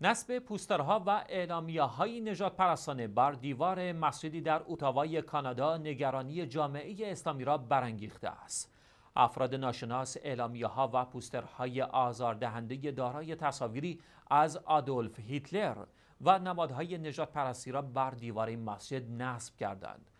نصب پوسترها و اعلامیه های نجات پرستانه بر دیوار مسجدی در اوتاوای کانادا نگرانی جامعه اسلامی را برانگیخته است. افراد ناشناس اعلامیه ها و پوسترهای آزاردهنده دارای تصاویری از آدولف هیتلر و نمادهای نجات پرستی را بر دیوار این مسجد نصب کردند.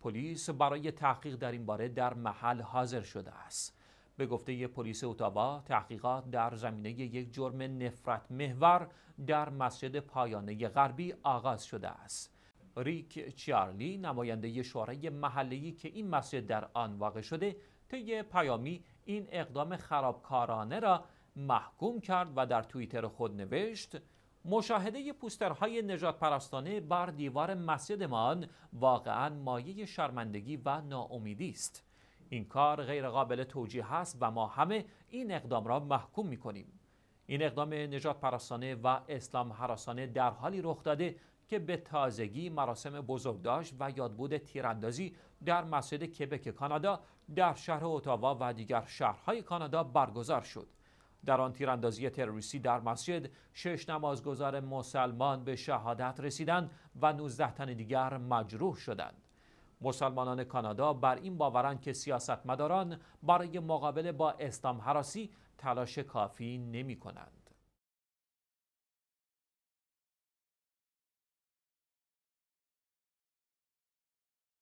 پلیس برای تحقیق در این باره در محل حاضر شده است. به گفته پلیس اوتاوا تحقیقات در زمینه یک جرم نفرت محور در مسجد پایانه غربی آغاز شده است ریک چارلی نماینده شورای محلی که این مسجد در آن واقع شده طی پیامی این اقدام خرابکارانه را محکوم کرد و در توییتر خود نوشت مشاهده پوسترهای نجات پرستانه بر دیوار مسجدمان واقعا مایه شرمندگی و ناامیدی است این کار غیر قابل توجیه هست و ما همه این اقدام را محکوم می کنیم. این اقدام نجات پرستانه و اسلام حراسانه در حالی رخ داده که به تازگی مراسم بزرگداشت و یادبود تیراندازی در مسجد کبک کانادا در شهر اتاوا و دیگر شهرهای کانادا برگزار شد. در آن تیراندازی تروریستی در مسجد شش نمازگزار مسلمان به شهادت رسیدند و 19 تن دیگر مجروح شدند. مسلمانان کانادا بر این باورند که سیاستمداران برای مقابله با اسلام حراسی تلاش کافی نمی کنند.